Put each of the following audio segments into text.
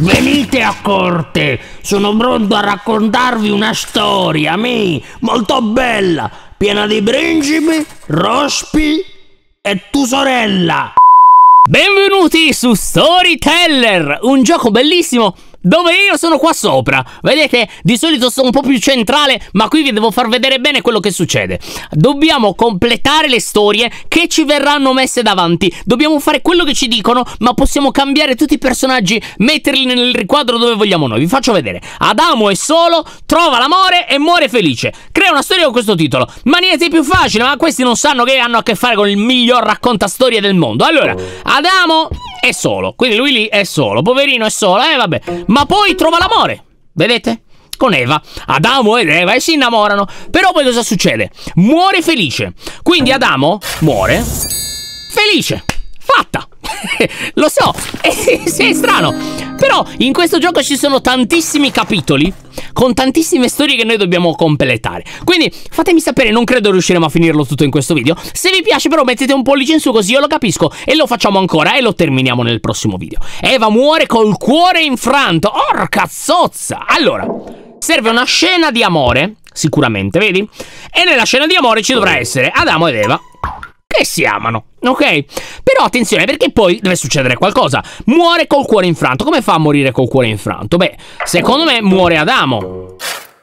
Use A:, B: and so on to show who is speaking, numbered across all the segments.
A: Venite a corte, sono pronto a raccontarvi una storia, mi, molto bella, piena di principi, rospi e tu sorella. Benvenuti su Storyteller, un gioco bellissimo dove io sono qua sopra. Vedete, di solito sono un po' più centrale, ma qui vi devo far vedere bene quello che succede. Dobbiamo completare le storie che ci verranno messe davanti. Dobbiamo fare quello che ci dicono, ma possiamo cambiare tutti i personaggi, metterli nel riquadro dove vogliamo noi. Vi faccio vedere. Adamo è solo, trova l'amore e muore felice. Crea una storia con questo titolo. Ma niente più facile, ma questi non sanno che hanno a che fare con il miglior racconta storie del mondo. Allora, Adamo è solo. Quindi lui lì è solo. Poverino è solo. Eh vabbè. Ma poi trova l'amore. Vedete? Con Eva. Adamo ed Eva e si innamorano. Però poi cosa succede? Muore felice. Quindi Adamo muore felice. Fatta. Lo so, è, è strano. Però in questo gioco ci sono tantissimi capitoli con tantissime storie che noi dobbiamo completare. Quindi fatemi sapere, non credo riusciremo a finirlo tutto in questo video. Se vi piace però mettete un pollice in su così io lo capisco e lo facciamo ancora e lo terminiamo nel prossimo video. Eva muore col cuore infranto. Orca zozza! Allora, serve una scena di amore, sicuramente, vedi? E nella scena di amore ci dovrà essere Adamo ed Eva che si amano, ok? Però attenzione perché poi deve succedere qualcosa. Muore col cuore infranto. Come fa a morire col cuore infranto? Beh, secondo me muore Adamo.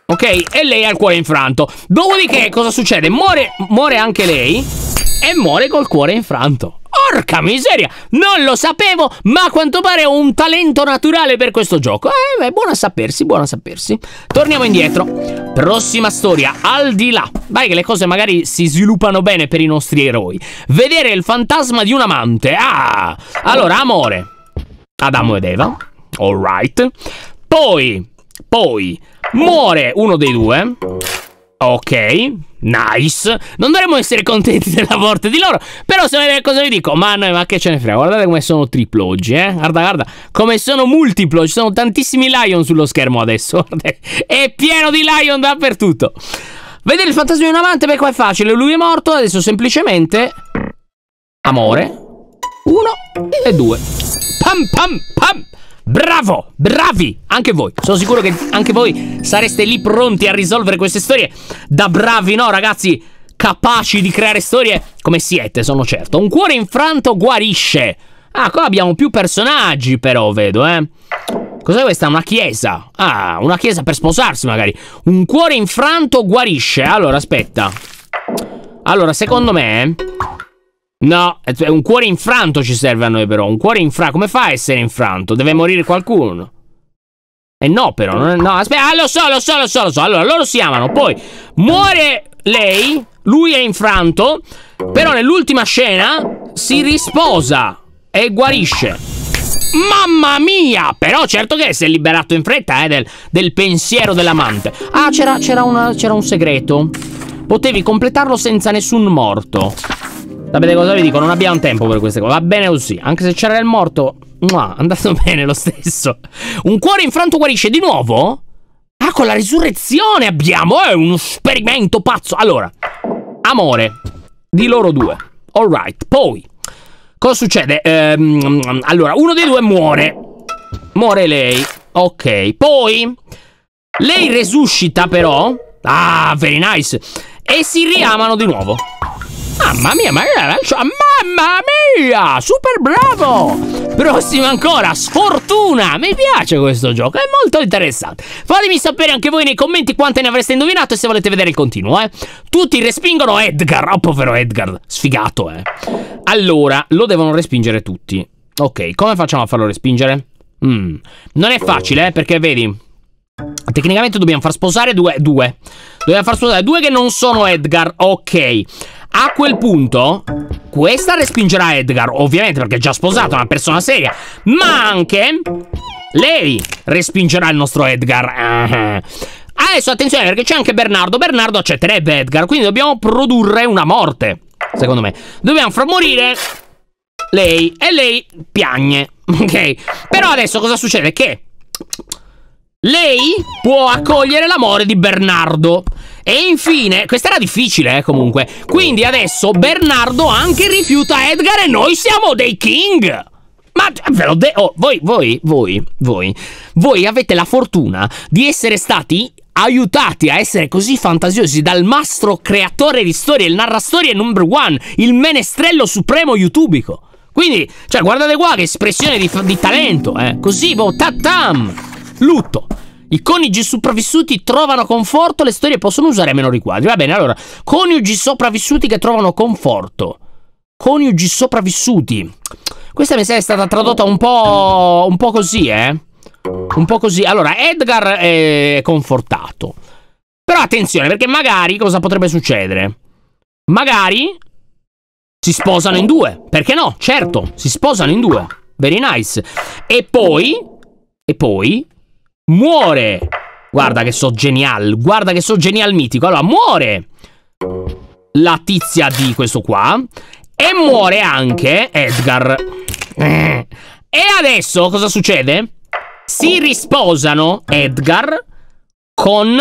A: Ok? E lei ha il cuore infranto. Dopodiché cosa succede? Muore, muore anche lei e muore col cuore infranto. Porca miseria, non lo sapevo, ma a quanto pare ho un talento naturale per questo gioco. Eh, beh, buono a sapersi, buono a sapersi. Torniamo indietro. Prossima storia, al di là. Vai che le cose magari si sviluppano bene per i nostri eroi. Vedere il fantasma di un amante. Ah! Allora, amore. Adamo ed Eva. Alright. Poi, poi, muore uno dei due. Ok. Nice. Non dovremmo essere contenti della morte di loro. Però se vedete cosa vi dico, ma noi, ma che ce ne frega? Guardate come sono triplo oggi, eh? Guarda, guarda, come sono multiplo. Ci sono tantissimi Lion sullo schermo adesso. Guardate. È pieno di Lion dappertutto. Vedere il fantasma di un amante, beh, qua è facile. Lui è morto, adesso semplicemente... Amore. Uno e due. Pam, pam, pam. Bravo, bravi, anche voi. Sono sicuro che anche voi sareste lì pronti a risolvere queste storie da bravi, no ragazzi? Capaci di creare storie come siete, sono certo. Un cuore infranto guarisce. Ah, qua abbiamo più personaggi però, vedo, eh. Cos'è questa? Una chiesa. Ah, una chiesa per sposarsi magari. Un cuore infranto guarisce. Allora, aspetta. Allora, secondo me eh, No, un cuore infranto ci serve a noi però. Un cuore infranto. Come fa a essere infranto? Deve morire qualcuno. E eh no però, non è, no, aspetta, ah, lo so, lo so, lo so, lo so. Allora, loro si amano, poi muore lei, lui è infranto, però nell'ultima scena si risposa e guarisce. Mamma mia! Però certo che si è liberato in fretta eh, del, del pensiero dell'amante. Ah, c'era un segreto. Potevi completarlo senza nessun morto. Sapete cosa vi dico? Non abbiamo tempo per queste cose. Va bene così. Anche se c'era il morto, è andato bene lo stesso. Un cuore infranto guarisce di nuovo? Ah, con la risurrezione abbiamo! È eh, uno esperimento pazzo! Allora, amore di loro due. Alright, poi cosa succede? Ehm, allora, uno dei due muore. Muore lei. Ok, poi lei resuscita però. Ah, very nice. E si riamano di nuovo. Mamma mia, ma era cioè, mamma mia, super bravo! Prossimo ancora, sfortuna! Mi piace questo gioco, è molto interessante. Fatemi sapere anche voi nei commenti quante ne avreste indovinato e se volete vedere il continuo, eh. Tutti respingono Edgar, oh povero Edgar, sfigato, eh. Allora, lo devono respingere tutti. Ok, come facciamo a farlo respingere? Mm. Non è facile, eh, perché vedi, Tecnicamente dobbiamo far sposare due, due. Dobbiamo far sposare due che non sono Edgar. Ok. A quel punto, questa respingerà Edgar, ovviamente perché è già sposata, una persona seria. Ma anche lei respingerà il nostro Edgar. Ah, eh. Adesso attenzione perché c'è anche Bernardo. Bernardo accetterebbe Edgar, quindi dobbiamo produrre una morte. Secondo me, dobbiamo far morire lei e lei piagne. Ok, però adesso cosa succede? Che lei può accogliere l'amore di Bernardo. E infine, questa era difficile eh, comunque. Quindi adesso Bernardo anche rifiuta Edgar e noi siamo dei king. Ma eh, ve l'ho detto, oh, voi, voi, voi, voi, voi avete la fortuna di essere stati aiutati a essere così fantasiosi dal mastro creatore di storie, il narrastorie number one, il menestrello supremo youtubico. Quindi, cioè, guardate qua che espressione di, di talento, eh. Così, boh, tatam! Lutto. I coniugi sopravvissuti trovano conforto, le storie possono usare meno riquadri. Va bene, allora, coniugi sopravvissuti che trovano conforto. Coniugi sopravvissuti. Questa mi sa è stata tradotta un po', un po' così, eh. Un po' così. Allora, Edgar è confortato. Però attenzione, perché magari cosa potrebbe succedere? Magari si sposano in due. Perché no? Certo, si sposano in due. Very nice. E poi... E poi Muore! Guarda che so genial, guarda che so genial mitico. Allora, muore la tizia di questo qua e muore anche Edgar. E adesso cosa succede? Si risposano Edgar con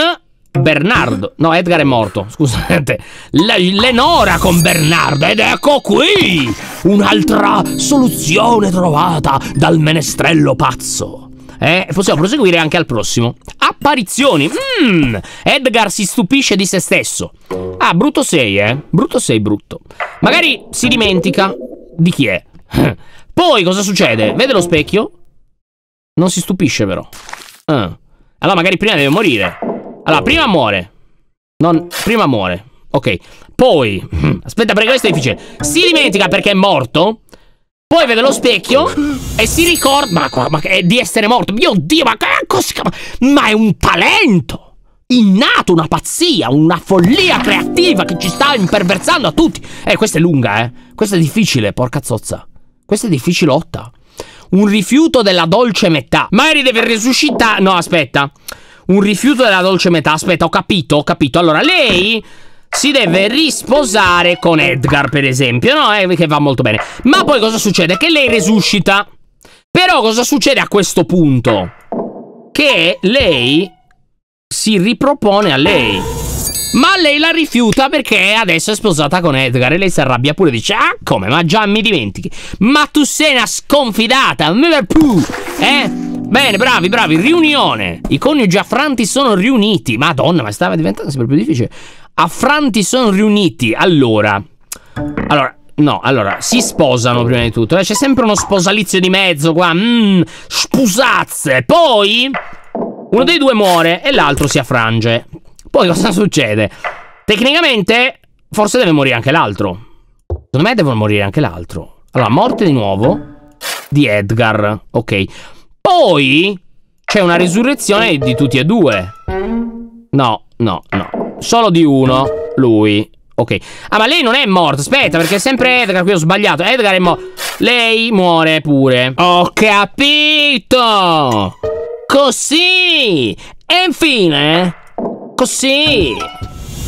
A: Bernardo. No, Edgar è morto, scusate. Le Lenora con Bernardo. Ed ecco qui un'altra soluzione trovata dal menestrello pazzo. Eh, possiamo proseguire anche al prossimo. Apparizioni. Mm, Edgar si stupisce di se stesso. Ah, brutto sei, eh. Brutto sei, brutto. Magari si dimentica di chi è. Poi cosa succede? Vede lo specchio? Non si stupisce però. Ah. Allora magari prima deve morire. Allora, prima muore. Non... Prima muore. Ok. Poi... Aspetta, perché questo è difficile. Si dimentica perché è morto? Poi vede lo specchio e si ricorda ma, qua, ma, di essere morto. Mio Dio, ma, che ma è un talento! innato, una pazzia, una follia creativa che ci sta imperversando a tutti. Eh, questa è lunga, eh. Questa è difficile, porca zozza. Questa è difficilotta. Un rifiuto della dolce metà. Mary deve risuscitare... No, aspetta. Un rifiuto della dolce metà. Aspetta, ho capito, ho capito. Allora, lei si deve risposare con Edgar, per esempio, no? Eh, che va molto bene. Ma poi cosa succede? Che lei resuscita. Però cosa succede a questo punto? Che lei si ripropone a lei. Ma lei la rifiuta perché adesso è sposata con Edgar e lei si arrabbia pure e dice Ah come? Ma già mi dimentichi Ma tu sei una sconfidata Eh? Bene, bravi, bravi, riunione I coniugi affranti sono riuniti Madonna, ma stava diventando sempre più difficile Affranti sono riuniti. Allora. Allora. No, allora, si sposano prima di tutto. Eh? C'è sempre uno sposalizio di mezzo qua. Mmm, spusazze. Poi uno dei due muore e l'altro si affrange. Poi cosa succede? Tecnicamente, forse deve morire anche l'altro. Secondo me deve morire anche l'altro. Allora, morte di nuovo di Edgar. Ok. Poi c'è una risurrezione di tutti e due. No, no, no solo di uno, lui. Ok. Ah, ma lei non è morta. Aspetta, perché è sempre Edgar. Qui ho sbagliato. Edgar è morto. Lei muore pure. Ho capito. Così. E infine. Così.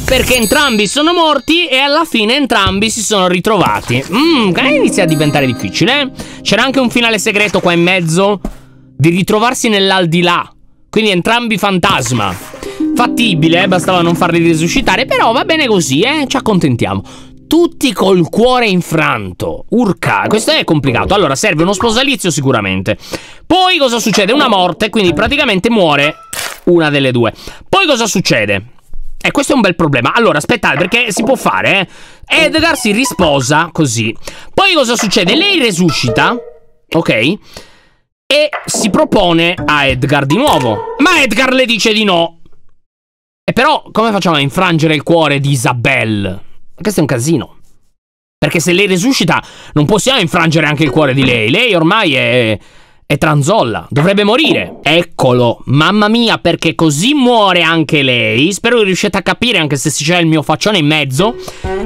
A: Perché entrambi sono morti e alla fine entrambi si sono ritrovati. Mmm, inizia a diventare difficile. Eh. C'era anche un finale segreto qua in mezzo. Di ritrovarsi nell'aldilà. Quindi entrambi fantasma fattibile, eh? bastava non farli risuscitare, però va bene così, eh? ci accontentiamo tutti col cuore infranto. Urca, questo è complicato. Allora, serve uno sposalizio sicuramente. Poi cosa succede? Una morte, quindi praticamente muore una delle due. Poi cosa succede? eh, questo è un bel problema. Allora, aspettate, perché si può fare, eh? Edgar si risposa, così. Poi cosa succede? Lei resuscita, ok? E si propone a Edgar di nuovo. Ma Edgar le dice di no. E però come facciamo a infrangere il cuore di Isabelle? Questo è un casino. Perché se lei resuscita non possiamo infrangere anche il cuore di lei. Lei ormai è... è tranzolla. Dovrebbe morire. Eccolo. Mamma mia, perché così muore anche lei. Spero che riusciate a capire anche se c'è il mio faccione in mezzo.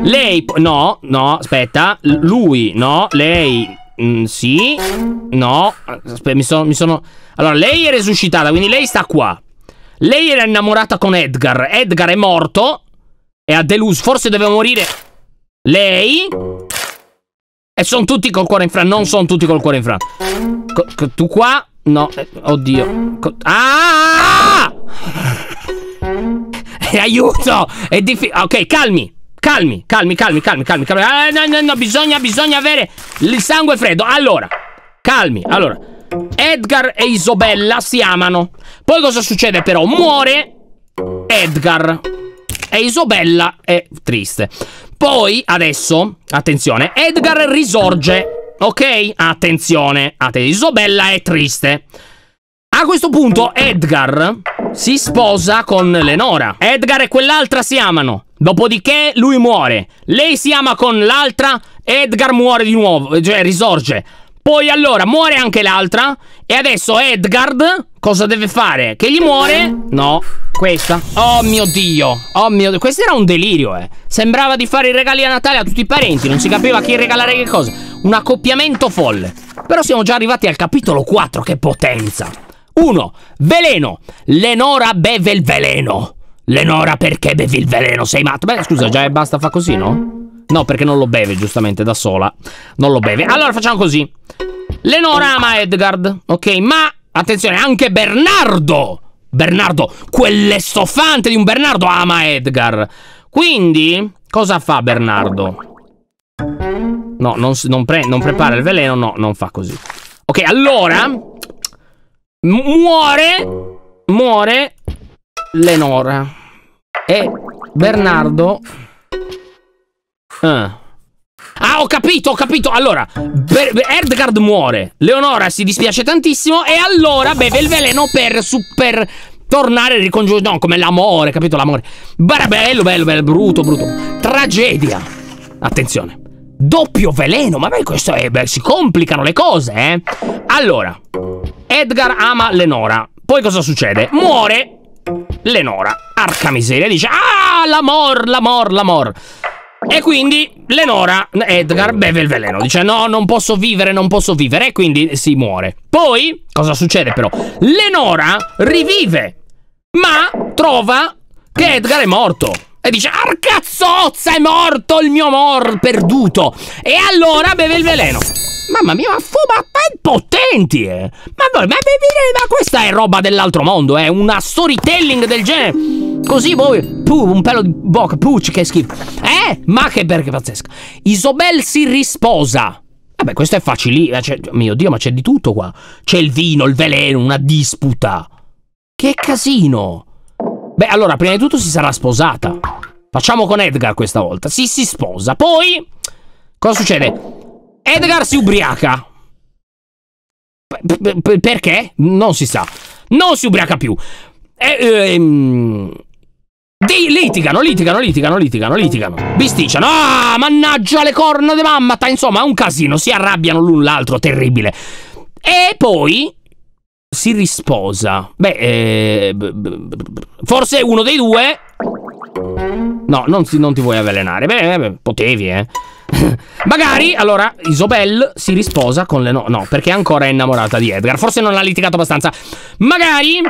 A: Lei... No, no, aspetta. lui, no, lei... Mm, sì. No. Aspetta, mi sono, mi sono... Allora, lei è resuscitata, quindi lei sta qua. Lei era innamorata con Edgar. Edgar è morto. E ha deluso. Forse doveva morire lei. E sono tutti col cuore in fra. Non sono tutti col cuore in fra. Co tu qua? No. Eh, oddio. Co ah! aiuto! È difficile. Ok, calmi. Calmi, calmi, calmi, calmi, calmi. calmi. Ah, no, no, no, bisogna, bisogna avere il sangue freddo. Allora, calmi. Allora. Edgar e Isabella si amano. Poi cosa succede però? Muore Edgar. E Isabella è triste. Poi, adesso, attenzione, Edgar risorge. Ok? Attenzione. attenzione. Isobella è triste. A questo punto Edgar si sposa con Lenora. Edgar e quell'altra si amano. Dopodiché lui muore. Lei si ama con l'altra. Edgar muore di nuovo, cioè risorge. Poi allora muore anche l'altra. E adesso Edgard cosa deve fare? Che gli muore? No. Questa. Oh mio dio. Oh mio dio. Questo era un delirio, eh. Sembrava di fare i regali a Natale a tutti i parenti. Non si capiva chi regalare che cosa. Un accoppiamento folle. Però siamo già arrivati al capitolo 4. Che potenza. 1. Veleno. Lenora beve il veleno. Lenora perché bevi il veleno? Sei matto? Beh, scusa, già basta fa così, no? No, perché non lo beve, giustamente, da sola. Non lo beve. Allora facciamo così. Lenora ama Edgard, ok? Ma, attenzione, anche Bernardo! Bernardo, quell'estofante di un Bernardo ama Edgar. Quindi, cosa fa Bernardo? No, non, non, pre non prepara il veleno, no, non fa così. Ok, allora... Muore... Muore... Lenora. E Bernardo Ah. Ah, ho capito, ho capito. Allora, Ber Erdgard muore. Leonora si dispiace tantissimo. E allora beve il veleno per, super tornare ricongiungere. No, come l'amore, capito? L'amore. Bello, bello, bello, brutto, brutto. Tragedia. Attenzione. Doppio veleno, ma beh, questo è. Beh, si complicano le cose, eh. Allora, Edgar ama Lenora. Poi cosa succede? Muore Lenora. Arca miseria. Dice: Ah, l'amor, l'amor, l'amor. E quindi Lenora, Edgar beve il veleno. Dice: No, non posso vivere, non posso vivere. E quindi si muore. Poi, cosa succede però? Lenora rivive, ma trova che Edgar è morto. E dice: Arcazzozza, è morto il mio amor perduto. E allora beve il veleno. Mamma mia, ma fuma ben potenti, eh! Ma voi, ma, ma questa è roba dell'altro mondo, eh. una storytelling del genere! Così voi, puh, un pelo di bocca, pucci, che schifo! Eh? Ma che perché pazzesca! Isobel si risposa! Vabbè, questo è facilissimo, eh, cioè, mio Dio, ma c'è di tutto qua! C'è il vino, il veleno, una disputa! Che casino! Beh, allora, prima di tutto si sarà sposata. Facciamo con Edgar questa volta. Si, si sposa. Poi, cosa succede? Edgar si ubriaca. P -p perché? Non si sa. Non si ubriaca più. E, ehm... Di litigano, litigano, litigano, litigano, litigano. Bisticciano. Ah, mannaggia le corna di mamma. Ta, insomma, è un casino. Si arrabbiano l'un l'altro, terribile. E poi si risposa. Beh, eh, forse uno dei due. No, non, non ti vuoi avvelenare. Beh, beh potevi, eh. Magari, allora, Isobel si risposa con le... No, no, perché ancora è innamorata di Edgar. Forse non ha litigato abbastanza. Magari...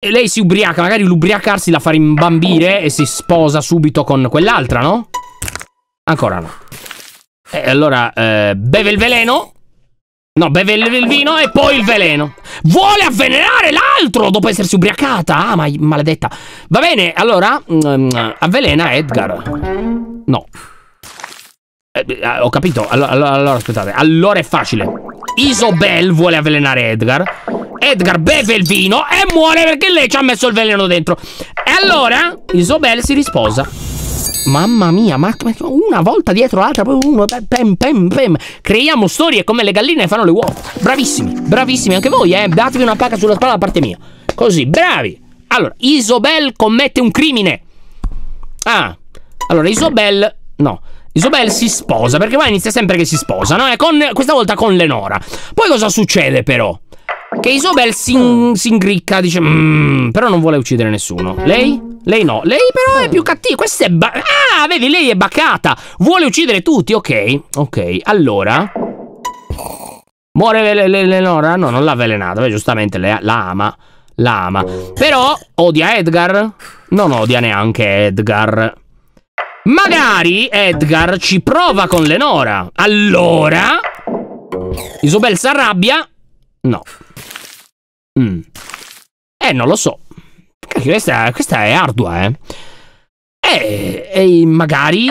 A: E lei si ubriaca, magari l'ubriacarsi la fa rimbambire e si sposa subito con quell'altra, no? Ancora no. E allora, eh, beve il veleno. No, beve il vino e poi il veleno. Vuole avvelenare l'altro dopo essersi ubriacata? Ah, ma maledetta. Va bene, allora, um, avvelena Edgar. No. Eh, ho capito. Allora, allora, aspettate. Allora è facile. Isobel vuole avvelenare Edgar. Edgar beve il vino e muore perché lei ci ha messo il veleno dentro. E allora Isobel si risposa. Mamma mia, ma una volta dietro l'altra, poi uno, pem, pem, pem. Creiamo storie come le galline fanno le uova. Bravissimi, bravissimi anche voi, eh. Datevi una pacca sulla spalla da parte mia. Così, bravi. Allora, Isobel commette un crimine. Ah, allora Isobel, no. Isobel si sposa, perché poi inizia sempre che si sposa, no? con, questa volta con Lenora. Poi cosa succede però? Che Isobel si, si ingricca, dice, mmm, però non vuole uccidere nessuno. Lei? Lei no, lei però è più cattiva, questa è... Ba- ah, vedi, lei è baccata. vuole uccidere tutti, ok, ok, allora... Muore Lenora? no, non l'ha avvelenata, beh, giustamente le, la ama, la ama. Però odia Edgar? Non odia neanche Edgar. Magari Edgar ci prova con Lenora. Allora... Isobel si arrabbia? No. Mm. Eh, non lo so. Questa, questa è ardua, eh. Eh, eh magari...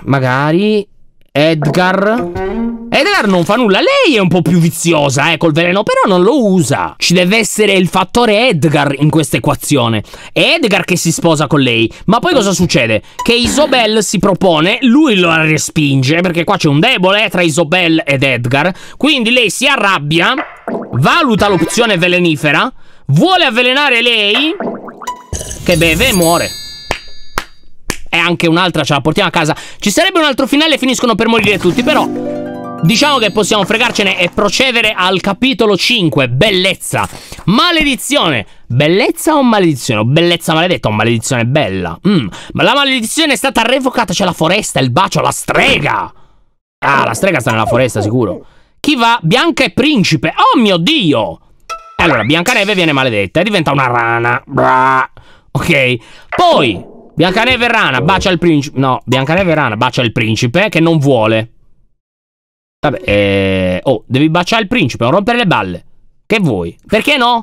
A: Magari... Edgar. Edgar non fa nulla, lei è un po' più viziosa, eh, col veleno, però non lo usa. Ci deve essere il fattore Edgar in questa equazione. È Edgar che si sposa con lei. Ma poi cosa succede? Che Isobel si propone, lui lo respinge, perché qua c'è un debole eh, tra Isobel ed Edgar. Quindi lei si arrabbia, valuta l'opzione velenifera, vuole avvelenare lei, che beve e muore è anche un'altra, ce la portiamo a casa. Ci sarebbe un altro finale e finiscono per morire tutti, però... Diciamo che possiamo fregarcene e procedere al capitolo 5, bellezza. Maledizione. Bellezza o maledizione? O bellezza maledetta o maledizione bella? Mm. Ma la maledizione è stata revocata, c'è la foresta, il bacio, la strega. Ah, la strega sta nella foresta, sicuro. Chi va? Bianca e principe. Oh mio Dio! E allora, Biancaneve viene maledetta e diventa una rana. Bra. Ok. Poi, Biancaneve e Rana bacia il principe. No, Biancaneve e Rana bacia il principe eh, che non vuole. Vabbè, eh... oh, devi baciare il principe, non rompere le balle. Che vuoi? Perché no?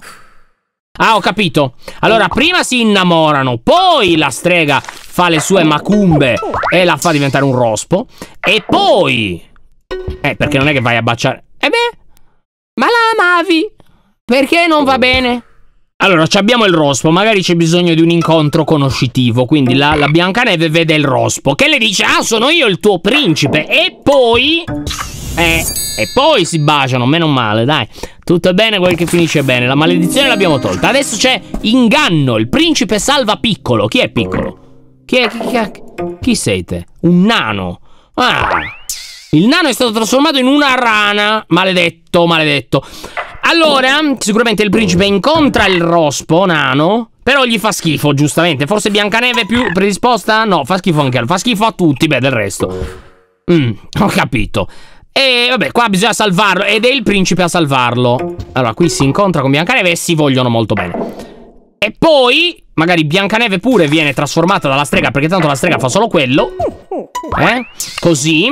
A: Ah, ho capito. Allora, prima si innamorano, poi la strega fa le sue macumbe e la fa diventare un rospo. E poi... Eh, perché non è che vai a baciare... Eh beh, ma la amavi. Perché non va bene? Allora, abbiamo il rospo, magari c'è bisogno di un incontro conoscitivo, quindi la, la Biancaneve vede il rospo, che le dice, ah, sono io il tuo principe, e poi... Eh, e poi si baciano, meno male, dai. Tutto bene quel che finisce bene, la maledizione l'abbiamo tolta. Adesso c'è inganno, il principe salva piccolo. Chi è piccolo? Chi è? Chi, chi, chi siete? Un nano. Ah! Il nano è stato trasformato in una rana. Maledetto, maledetto. Allora, sicuramente il principe incontra il rospo nano. Però gli fa schifo, giustamente. Forse Biancaneve è più predisposta? No, fa schifo anche a lui. Fa schifo a tutti, beh, del resto. Mm, ho capito. E vabbè, qua bisogna salvarlo. Ed è il principe a salvarlo. Allora, qui si incontra con Biancaneve e si vogliono molto bene. E poi, magari Biancaneve pure viene trasformata dalla strega, perché tanto la strega fa solo quello. Eh? Così.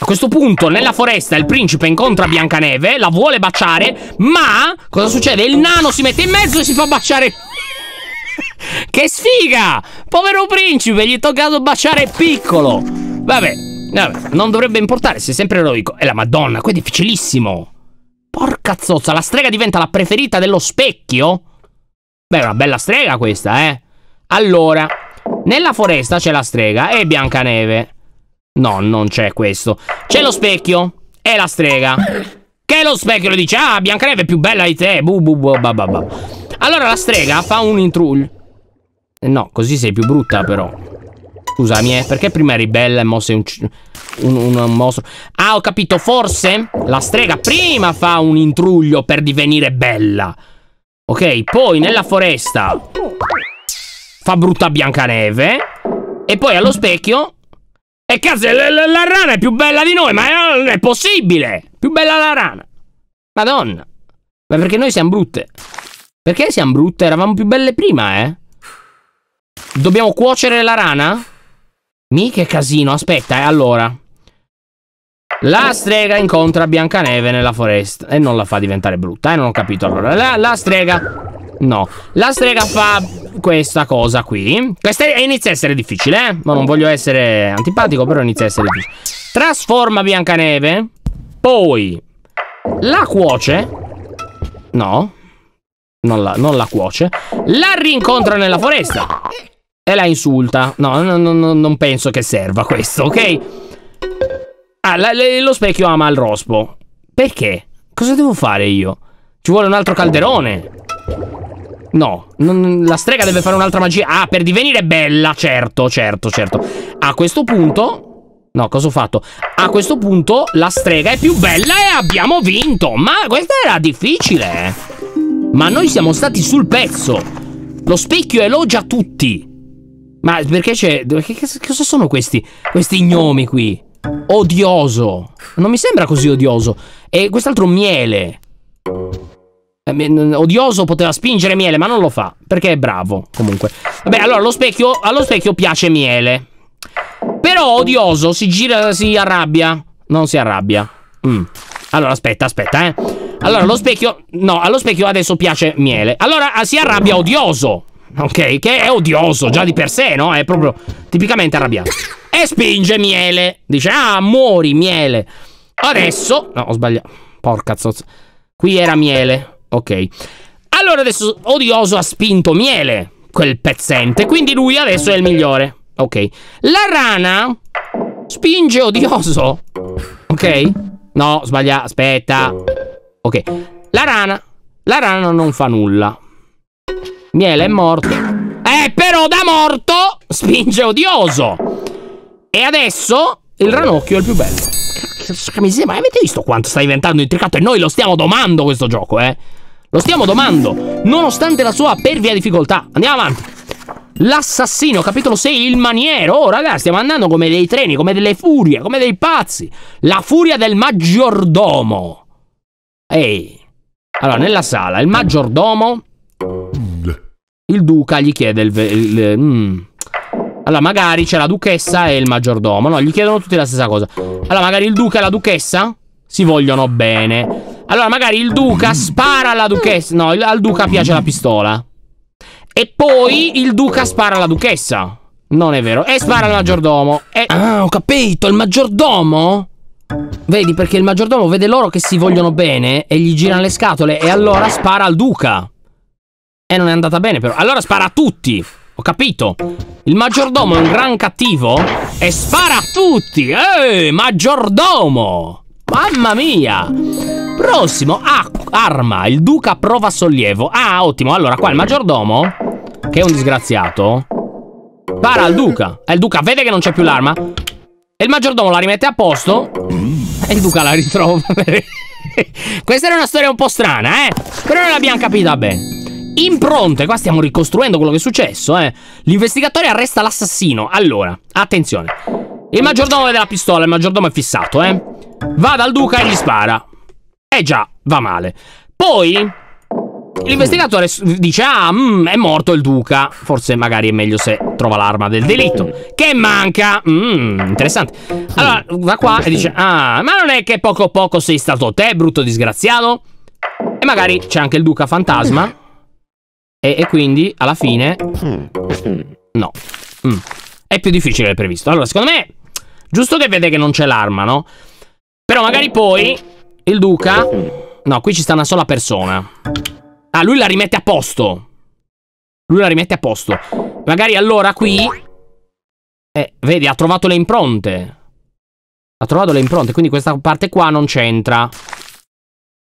A: A questo punto, nella foresta, il principe incontra Biancaneve, la vuole baciare, ma cosa succede? Il nano si mette in mezzo e si fa baciare che sfiga! Povero principe, gli è toccato baciare piccolo. Vabbè, vabbè, non dovrebbe importare, sei sempre eroico. E la madonna, qui è difficilissimo. Porca zozza, la strega diventa la preferita dello specchio? Beh, è una bella strega questa, eh. Allora, nella foresta c'è la strega e Biancaneve. No, non c'è questo. C'è lo specchio e la strega. Che lo specchio lo dice, ah, Biancaneve è più bella di te. Bu, bu, bu, ba, ba, ba. Allora la strega fa un intrull. No, così sei più brutta però. Scusami, eh, perché prima eri bella e mo sei un, un, un, un mostro? Ah, ho capito, forse la strega prima fa un intruglio per divenire bella. Ok, poi nella foresta fa brutta Biancaneve. E poi allo specchio e cazzo, la, la, la rana è più bella di noi, ma non è possibile! Più bella la rana! Madonna! Ma perché noi siamo brutte? Perché siamo brutte? Eravamo più belle prima, eh? Dobbiamo cuocere la rana? Mi che casino, aspetta, eh, allora. La strega incontra Biancaneve nella foresta e non la fa diventare brutta, eh, non ho capito allora. La, la strega... No. La strega fa questa cosa qui. Questa inizia a essere difficile, eh. Ma non voglio essere antipatico, però inizia a essere difficile. Trasforma Biancaneve. Poi la cuoce. No. Non la, non la cuoce. La rincontra nella foresta. E la insulta. No, no, no non penso che serva questo, ok? Ah, la, lo specchio ama il rospo. Perché? Cosa devo fare io? Ci vuole un altro calderone. No, non, la strega deve fare un'altra magia. Ah, per divenire bella, certo, certo, certo. A questo punto... No, cosa ho fatto? A questo punto la strega è più bella e abbiamo vinto. Ma questa era difficile. Ma noi siamo stati sul pezzo. Lo specchio elogia tutti. Ma perché c'è... cosa sono questi? Questi gnomi qui? Odioso. Non mi sembra così odioso. E quest'altro miele. Eh, odioso poteva spingere miele, ma non lo fa. Perché è bravo, comunque. Vabbè, allora allo specchio, allo specchio piace miele. Però odioso si gira, si arrabbia. Non si arrabbia. Mm. Allora, aspetta, aspetta, eh. Allora, allo specchio... No, allo specchio adesso piace miele. Allora, ah, si arrabbia odioso. Ok, che è odioso già di per sé, no? È proprio tipicamente arrabbiato. E spinge miele. Dice, ah, muori miele. Adesso... No, ho sbagliato. Porca zozza. Qui era miele ok. Allora adesso Odioso ha spinto miele, quel pezzente, quindi lui adesso è il migliore, ok. La rana spinge Odioso, ok. No, sbaglia, aspetta. Ok. La rana, la rana non fa nulla. Miele è morto. Eh, però da morto spinge Odioso. E adesso il ranocchio è il più bello. Cazzo, mi sembra, avete visto quanto sta diventando intricato? E noi lo stiamo domando questo gioco, eh. Lo stiamo domando, nonostante la sua pervia difficoltà. Andiamo avanti. L'assassino, capitolo 6, il maniero. Oh, ragazzi, stiamo andando come dei treni, come delle furie, come dei pazzi. La furia del maggiordomo. Ehi. Allora, nella sala, il maggiordomo... Il duca gli chiede il... il, il mm. Allora, magari c'è la duchessa e il maggiordomo. No, gli chiedono tutti la stessa cosa. Allora, magari il duca e la duchessa si vogliono bene. Allora, magari il duca spara alla duchessa. No, al duca piace la pistola. E poi il duca spara alla duchessa. Non è vero. E spara al maggiordomo. E... Ah, ho capito. Il maggiordomo? Vedi, perché il maggiordomo vede loro che si vogliono bene e gli girano le scatole e allora spara al duca. E non è andata bene però. Allora spara a tutti. Ho capito. Il maggiordomo è un gran cattivo e spara a tutti. Ehi, maggiordomo! Mamma mia! Prossimo, ah, arma, il duca prova sollievo. Ah, ottimo, allora qua il maggiordomo, che è un disgraziato, para al duca. E eh, il duca vede che non c'è più l'arma. E il maggiordomo la rimette a posto. E il duca la ritrova. Questa era una storia un po' strana, eh? Però non l'abbiamo capita bene. Impronte, qua stiamo ricostruendo quello che è successo, eh. L'investigatore arresta l'assassino. Allora, attenzione. Il maggiordomo vede la pistola, il maggiordomo è fissato, eh. Va dal duca e gli spara. E eh già, va male. Poi... L'investigatore dice, ah, mm, è morto il duca. Forse magari è meglio se trova l'arma del delitto. Che manca. Mmm, interessante. Allora, va qua e dice, ah, ma non è che poco poco sei stato te, brutto disgraziato? E magari c'è anche il duca fantasma. E, e quindi, alla fine... No. Mm. È più difficile del previsto. Allora, secondo me... Giusto che vede che non c'è l'arma, no? Però magari poi il duca... No, qui ci sta una sola persona. Ah, lui la rimette a posto. Lui la rimette a posto. Magari allora qui... Eh, vedi, ha trovato le impronte. Ha trovato le impronte, quindi questa parte qua non c'entra.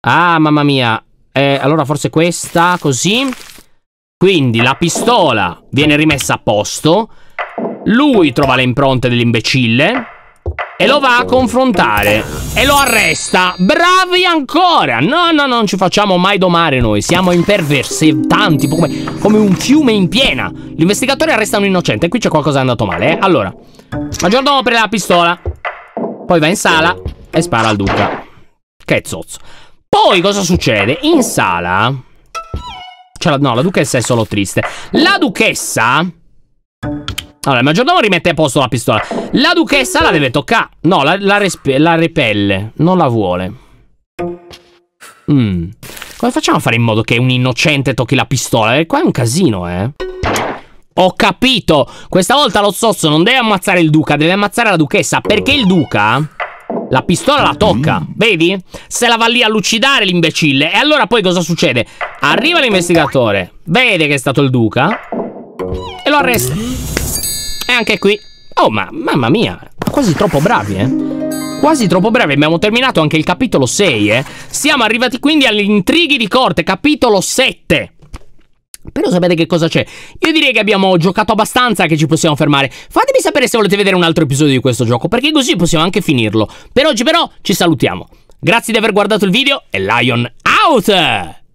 A: Ah, mamma mia. Eh, allora forse questa, così. Quindi la pistola viene rimessa a posto. Lui trova le impronte dell'imbecille e lo va a confrontare e lo arresta. Bravi ancora! No, no, non ci facciamo mai domare noi. Siamo imperversanti, come, come un fiume in piena. L'investigatore arresta un innocente. Qui c'è qualcosa andato male, eh? Allora, maggiordomo prende la pistola, poi va in sala e spara al duca. Che zozzo. Poi cosa succede? In sala. Cioè, no, la duchessa è solo triste. La duchessa allora, il maggiordomo rimette a posto la pistola. La duchessa la deve toccare. No, la, la, la repelle. Non la vuole. Mm. Come facciamo a fare in modo che un innocente tocchi la pistola? Eh, qua è un casino, eh. Ho capito! Questa volta lo zozzo non deve ammazzare il duca, deve ammazzare la duchessa. Perché il duca... La pistola la tocca, mm. vedi? Se la va lì a lucidare l'imbecille. E allora poi cosa succede? Arriva l'investigatore, vede che è stato il duca e lo arresta. E anche qui. Oh, ma mamma mia, quasi troppo bravi, eh. Quasi troppo brevi, abbiamo terminato anche il capitolo 6, eh. Siamo arrivati quindi agli intrighi di corte, capitolo 7. Però sapete che cosa c'è? Io direi che abbiamo giocato abbastanza che ci possiamo fermare. Fatemi sapere se volete vedere un altro episodio di questo gioco, perché così possiamo anche finirlo. Per oggi però ci salutiamo. Grazie di aver guardato il video e Lion out!